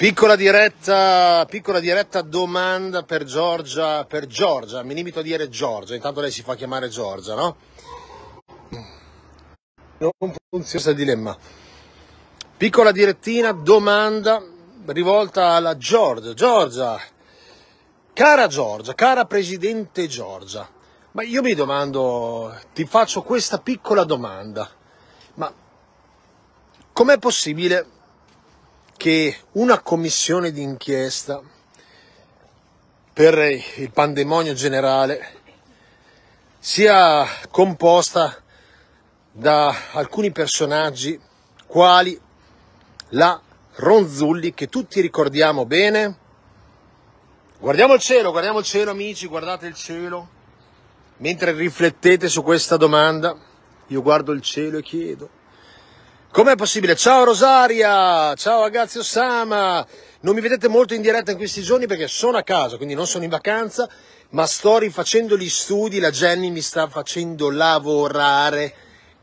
Piccola diretta, piccola diretta domanda per Giorgia, per Giorgia, mi limito a dire Giorgia, intanto lei si fa chiamare Giorgia, no? Non funziona questo dilemma. Piccola direttina, domanda rivolta alla Giorgia. Giorgia, cara Giorgia, cara Presidente Giorgia, ma io mi domando, ti faccio questa piccola domanda, ma com'è possibile che una commissione d'inchiesta per il pandemonio generale sia composta da alcuni personaggi quali la Ronzulli che tutti ricordiamo bene. Guardiamo il cielo, guardiamo il cielo amici, guardate il cielo. Mentre riflettete su questa domanda, io guardo il cielo e chiedo Com'è possibile? Ciao Rosaria, ciao ragazzi Osama. Non mi vedete molto in diretta in questi giorni perché sono a casa, quindi non sono in vacanza, ma sto rifacendo gli studi, la Jenny mi sta facendo lavorare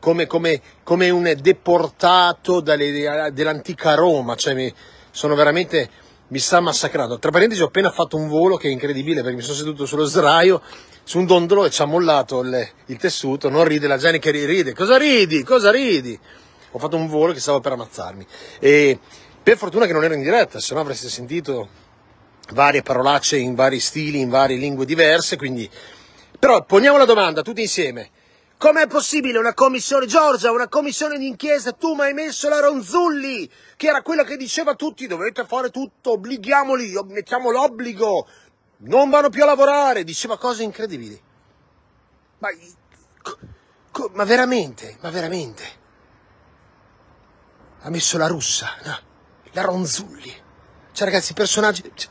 come, come, come un deportato dell'antica Roma, cioè mi, sono veramente, mi sta massacrando. Tra parentesi ho appena fatto un volo che è incredibile perché mi sono seduto sullo sdraio, su un dondolo e ci ha mollato il, il tessuto, non ride la Jenny che ride, cosa ridi, cosa ridi, cosa ridi? ho fatto un volo che stava per ammazzarmi. E per fortuna che non ero in diretta, se no avreste sentito varie parolacce in vari stili, in varie lingue diverse, quindi... Però poniamo la domanda tutti insieme. Com'è possibile una commissione, Giorgia, una commissione d'inchiesta? Tu mi hai messo la Ronzulli, che era quella che diceva a tutti, dovete fare tutto, obblighiamoli, mettiamo l'obbligo, non vanno più a lavorare, diceva cose incredibili. Ma, ma veramente, ma veramente ha messo la russa, no? la Ronzulli. Cioè, ragazzi, personaggi. Cioè,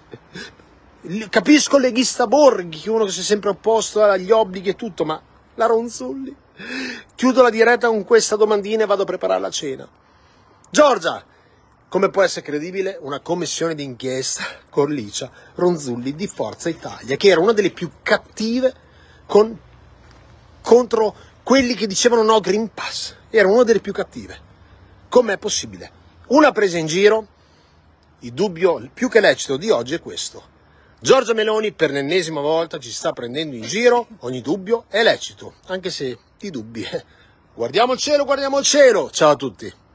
capisco leghista Borghi, uno che si è sempre opposto agli obblighi e tutto, ma la Ronzulli. Chiudo la diretta con questa domandina e vado a preparare la cena. Giorgia, come può essere credibile una commissione d'inchiesta con Licia Ronzulli di Forza Italia, che era una delle più cattive con... contro quelli che dicevano no Green Pass? Era una delle più cattive com'è possibile. Una presa in giro, il dubbio più che lecito di oggi è questo. Giorgia Meloni per l'ennesima volta ci sta prendendo in giro, ogni dubbio è lecito, anche se i dubbi. Eh. Guardiamo il cielo, guardiamo il cielo! Ciao a tutti!